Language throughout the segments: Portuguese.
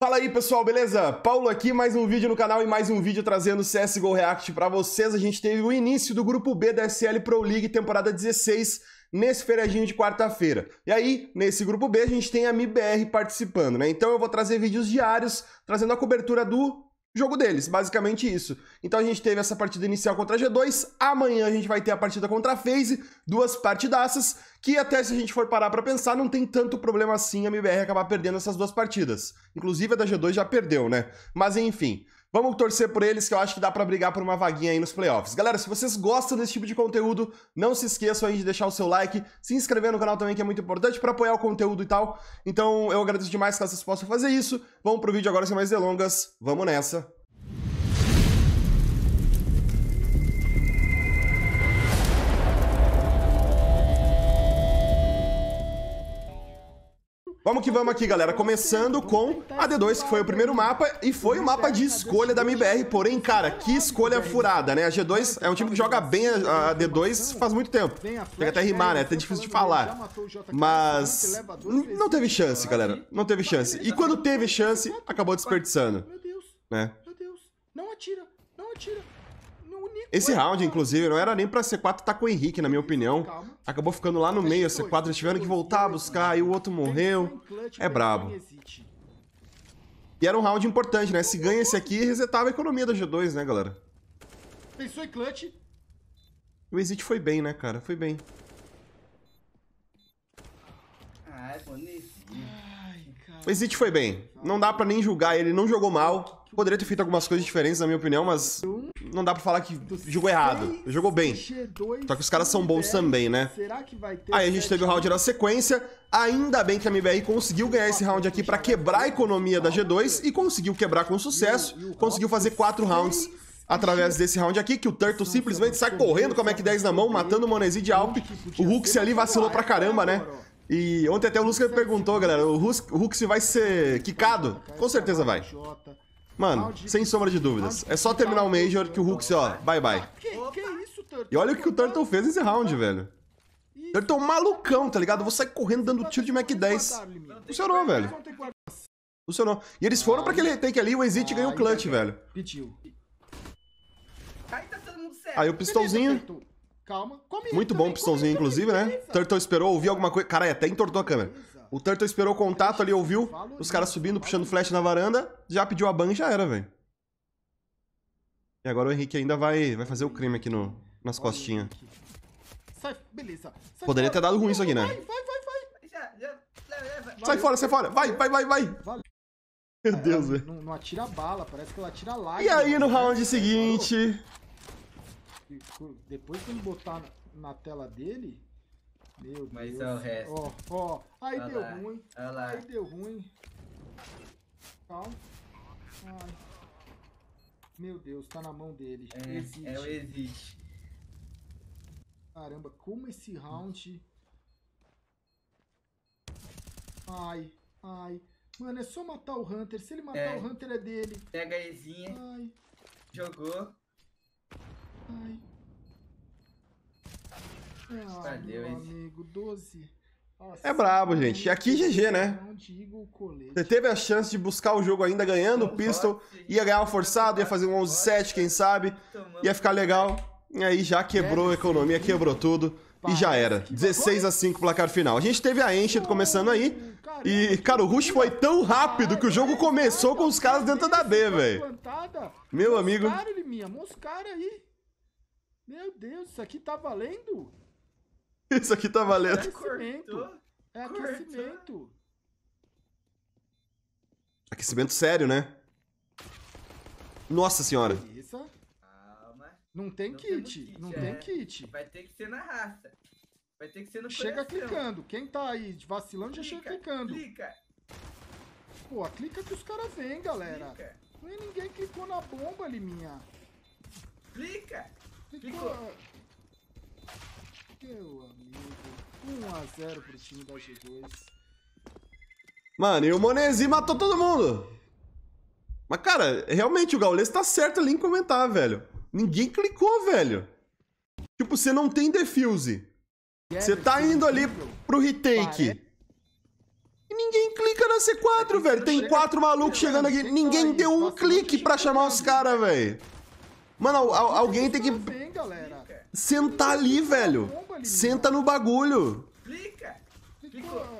Fala aí pessoal, beleza? Paulo aqui, mais um vídeo no canal e mais um vídeo trazendo CSGO React para vocês. A gente teve o início do grupo B da SL Pro League, temporada 16, nesse feriadinho de quarta-feira. E aí, nesse grupo B, a gente tem a MIBR participando, né? Então eu vou trazer vídeos diários, trazendo a cobertura do jogo deles, basicamente isso. Então a gente teve essa partida inicial contra a G2, amanhã a gente vai ter a partida contra a FaZe, duas partidaças, que até se a gente for parar para pensar, não tem tanto problema assim a MBR acabar perdendo essas duas partidas. Inclusive a da G2 já perdeu, né? Mas enfim, Vamos torcer por eles, que eu acho que dá para brigar por uma vaguinha aí nos playoffs. Galera, se vocês gostam desse tipo de conteúdo, não se esqueçam aí de deixar o seu like, se inscrever no canal também, que é muito importante para apoiar o conteúdo e tal. Então, eu agradeço demais que vocês possam fazer isso. Vamos pro vídeo agora sem mais delongas. Vamos nessa. Vamos que vamos aqui, galera. Começando com a D2, que foi o primeiro mapa e foi o mapa de escolha da MBR. Porém, cara, que escolha furada, né? A G2 é um time que joga bem a D2 faz muito tempo. Chega até rimar, né? É até difícil de falar. Mas não teve chance, galera. Não teve chance. E quando teve chance, acabou desperdiçando. Né? Meu Deus, não atira, não atira único. Esse round, inclusive, não era nem pra C4 tá com o Henrique, na minha opinião. Acabou ficando lá no meio, a C4 eles tiveram que voltar a buscar, aí né? o outro morreu. É brabo. E era um round importante, né? Se ganha esse aqui, resetava a economia da G2, né, galera? Pensou em clutch. O exit foi bem, né, cara? Foi bem. Ah, é Ai, O exit foi bem. Não dá pra nem julgar ele, não jogou mal. Poderia ter feito algumas coisas diferentes, na minha opinião, mas não dá pra falar que jogou errado. Jogou bem. Só que os caras são bons também, né? Aí a gente teve o round na sequência. Ainda bem que a MBR conseguiu ganhar esse round aqui pra quebrar a economia da G2 e conseguiu quebrar com sucesso. Conseguiu fazer quatro rounds através desse round aqui, que o Turtle simplesmente sai correndo com a Mac 10 na mão, matando o Monesi de Alp. O Hux ali vacilou pra caramba, né? E ontem até o Lusca perguntou, galera, o o Hux vai ser quicado? Com certeza vai. Mano, sem sombra de dúvidas. É só terminar o Major que o Hulk, assim, ó, bye bye. É e olha o que o Turtle fez nesse round, velho. Turtle é malucão, tá ligado? Eu vou sair correndo dando tiro de Mac 10. Funcionou, velho. Funcionou. E eles foram pra aquele take ali, o Exit ganhou o clutch, velho. Tá Aí o pistolzinho. Calma. Muito bom o pistolzinho, inclusive, né? Turtle esperou, ouviu alguma coisa. Caralho, até entortou a câmera. O Turtle esperou o contato ali, ouviu os caras subindo, puxando flash na varanda. Já pediu a ban e já era, velho. E agora o Henrique ainda vai, vai fazer o crime aqui no, nas costinhas. Poderia ter dado ruim isso aqui, né? Sai fora, sai fora. Vai, vai, vai, vai. Meu é, Deus, velho. Não, atira bala, parece que ela atira lá. E aí no round seguinte... Depois que ele botar na tela dele, meu Mas é Deus. Mas o resto. Ó, oh, ó. Oh. Aí deu ruim. Olha lá. Aí deu ruim. Calma. Ai. Meu Deus, tá na mão dele. É, existe. É o existe. Caramba, como esse round... Ai, ai. Mano, é só matar o Hunter. Se ele matar é. o Hunter, é dele. Pega a Ezinha. Ai. Jogou. Ai. Valeu, tá meu esse. amigo, 12. Nossa, é brabo, gente. Aqui GG, né? Você teve a chance de buscar o jogo ainda ganhando o Pistol. Ia ganhar o forçado, ia tá fazer um 11-7, quem sabe. Ia ficar legal. E aí já quebrou a economia, quebrou tudo. E já era. 16 a 5 placar final. A gente teve a enche começando aí. E, cara, o Rush foi tão rápido que o jogo começou com os caras dentro da B, velho. Meu amigo. aí. Meu Deus, isso aqui tá valendo? Isso aqui tá valendo. É aquecimento. É aquecimento. Aquecimento sério, né? Nossa senhora. Isso. Calma. Não tem não kit. kit. Não é. tem kit. Vai ter que ser na raça. Vai ter que ser no Chega clicando. Quem tá aí vacilando clica, já chega clicando. Clica. Pô, clica que os caras vêm, galera. Clica. Não é ninguém clicou na bomba ali, minha. Clica. Clicou. Clicou. Meu amigo. 1x0 pro time da G2. Mano, e o Monesi matou todo mundo. Mas, cara, realmente o Gaules tá certo ali em comentar, velho. Ninguém clicou, velho. Tipo, você não tem defuse. Você tá indo ali pro retake. E ninguém clica na C4, tá velho. Tem quatro malucos chegando aqui. Ninguém tá deu um clique pra chamar os caras, velho. Mano, al alguém tá tem que sentar ali, velho. Senta no bagulho. Clica.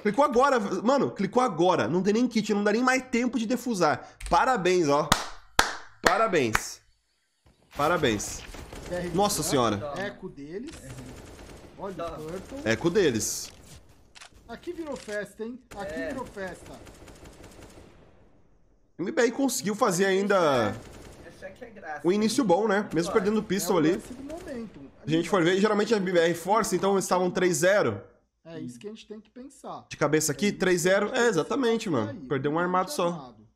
Clicou. agora, mano, clicou agora. Não tem nem kit, não dá nem mais tempo de defusar. Parabéns, ó. Parabéns. Parabéns. Nossa senhora. Eco deles. Olha o Eco deles. Aqui virou festa, hein? Aqui é. virou festa. O MBR conseguiu fazer ainda. o É, é um início bom, né? Mesmo perdendo o pistol é ali a gente for ver, geralmente a MBR força, então estavam 3-0. É isso que a gente tem que pensar. De cabeça aqui, é 3-0. É, exatamente, mano. Aí, Perdeu um tá armado só. Armado.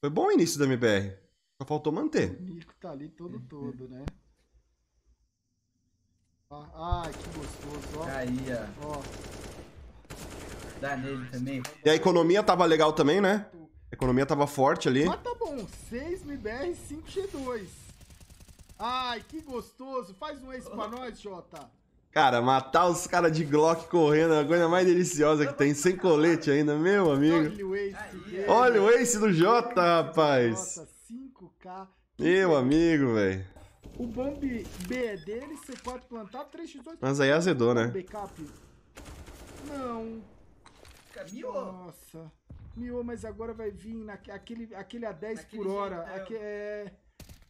Foi bom o início da MBR. Só faltou manter. O Nico tá ali todo todo, né? Ah, ai, que gostoso, ó. Caía. Tá ó. Dá nele também. E a economia tava legal também, né? A economia tava forte ali. Mas tá bom, 6 MBR, 5 G2. Ai, que gostoso. Faz um ace pra nós, Jota. Cara, matar os caras de Glock correndo é a coisa mais deliciosa que tem, sem colete ainda, meu amigo. Olha o ace, Olha o ace do Jota, rapaz. 5K. Meu amigo, velho. O bomb B é dele, C4 plantar 3x8. Mas aí azedou, né? Backup. Não. Miou. Nossa. Miou, mas agora vai vir naquele, aquele a 10 por hora. Né? Aque é...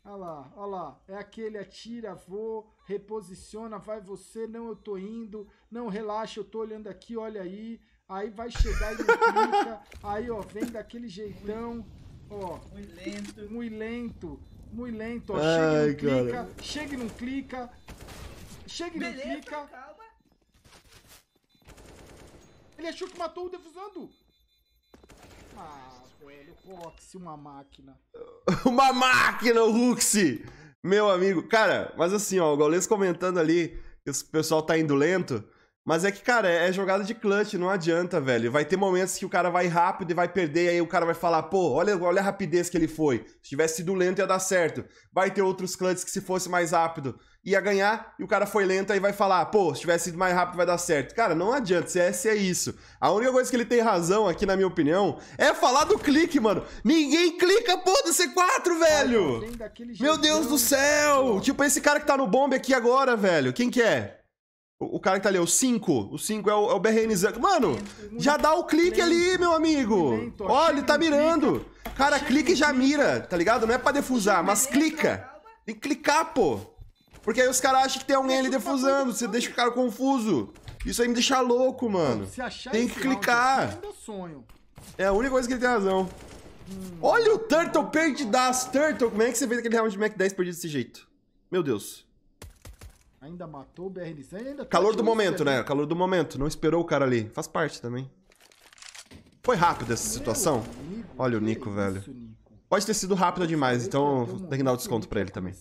Olha lá, olha lá. É aquele atira, vou, reposiciona, vai você, não, eu tô indo. Não, relaxa, eu tô olhando aqui, olha aí. Aí vai chegar e não clica. Aí, ó, vem daquele jeitão. Ó. Muito lento. Muito lento. Muito lento, ó. chega e não cara. clica. Chega e não clica. Chega e não clica. Calma. Ele achou que matou o defusando. Ah, velho, Roxy, uma máquina. uma máquina, o Meu amigo. Cara, mas assim, ó, o Gaules comentando ali que o pessoal tá indo lento. Mas é que, cara, é, é jogada de clutch, não adianta, velho. Vai ter momentos que o cara vai rápido e vai perder, e aí o cara vai falar, pô, olha, olha a rapidez que ele foi. Se tivesse sido lento, ia dar certo. Vai ter outros clutches que, se fosse mais rápido, ia ganhar, e o cara foi lento aí vai falar, pô, se tivesse sido mais rápido, vai dar certo. Cara, não adianta, CS é, é isso. A única coisa que ele tem razão aqui, na minha opinião, é falar do clique, mano. Ninguém clica, pô, do C4, velho! Assim, Meu Deus do céu! Tipo, esse cara que tá no bombe aqui agora, velho, quem que é? O, cara que tá ali, é o 5. O 5 é o, é o Mano, já dá o clique ali, meu amigo. Ó, ele tá mirando. Cara, clique e já mira, tá ligado? Não é pra defusar, mas clica. Tem que clicar, pô. Porque aí os caras acham que tem alguém ali defusando. Você deixa o cara confuso. Isso aí me deixa louco, mano. Tem que clicar. É a única coisa que ele tem razão. Olha o Turtle perdidaço. Turtle, como é que você fez aquele round de Mac 10 perdido desse jeito? Meu Deus. Ainda matou o BRNC ainda tá Calor do momento, né? Calor do momento. Não esperou o cara ali. Faz parte também. Foi rápido essa situação? Amigo, Olha o Nico, velho. Nico? Pode ter sido rápida demais, então tem que dar o um desconto pra ele é também.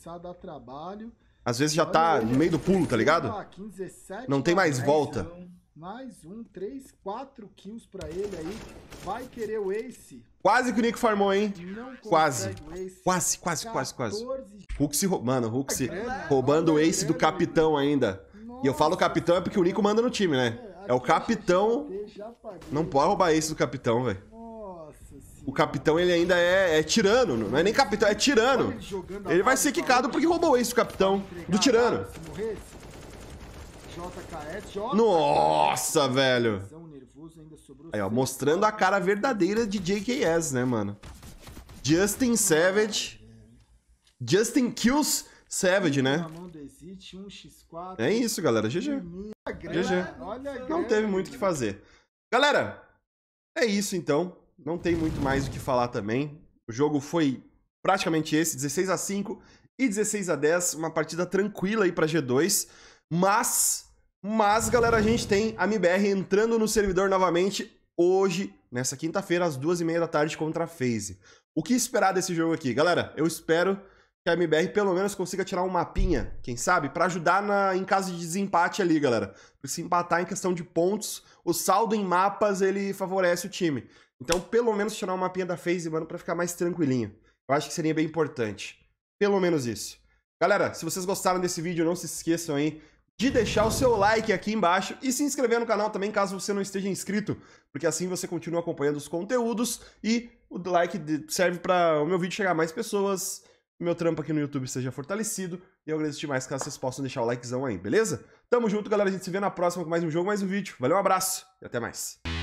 Às vezes já tá no meio do pulo, tá ligado? Não tem mais volta. Mais um, três, quatro kills pra ele aí. Vai querer o Ace. Quase que o Nico farmou, hein? Quase. quase. Quase, quase, quase, quase. roubando. Mano, Hulk se roubando o Ace do capitão ainda. E eu falo capitão é porque o Nico manda no time, né? É, é o capitão. Não pode roubar Ace do capitão, velho. O capitão, ele ainda é, é, tirano. Não é nem capitão, é tirano. Ele vai ser quicado porque roubou o Ace do capitão. Do tirano. JKS. Nossa, velho. Aí, ó, mostrando a cara verdadeira de JKS, né, mano? Justin Savage. Justin Kills Savage, né? É isso, galera. GG. GG. Não teve muito o que fazer. Galera, é isso então. Não tem muito mais o que falar também. O jogo foi praticamente esse, 16 a 5 e 16 a 10, uma partida tranquila aí para G2, mas mas, galera, a gente tem a MBR entrando no servidor novamente hoje, nessa quinta-feira, às duas e meia da tarde, contra a FaZe. O que esperar desse jogo aqui? Galera, eu espero que a MBR pelo menos consiga tirar um mapinha, quem sabe, para ajudar na, em caso de desempate ali, galera. Porque se empatar em questão de pontos, o saldo em mapas, ele favorece o time. Então, pelo menos tirar um mapinha da FaZe, mano, para ficar mais tranquilinho. Eu acho que seria bem importante. Pelo menos isso. Galera, se vocês gostaram desse vídeo, não se esqueçam aí de deixar o seu like aqui embaixo e se inscrever no canal também, caso você não esteja inscrito, porque assim você continua acompanhando os conteúdos e o like serve para o meu vídeo chegar a mais pessoas, meu trampo aqui no YouTube seja fortalecido e eu agradeço demais caso vocês possam deixar o likezão aí, beleza? Tamo junto, galera, a gente se vê na próxima com mais um jogo, mais um vídeo. Valeu, um abraço e até mais.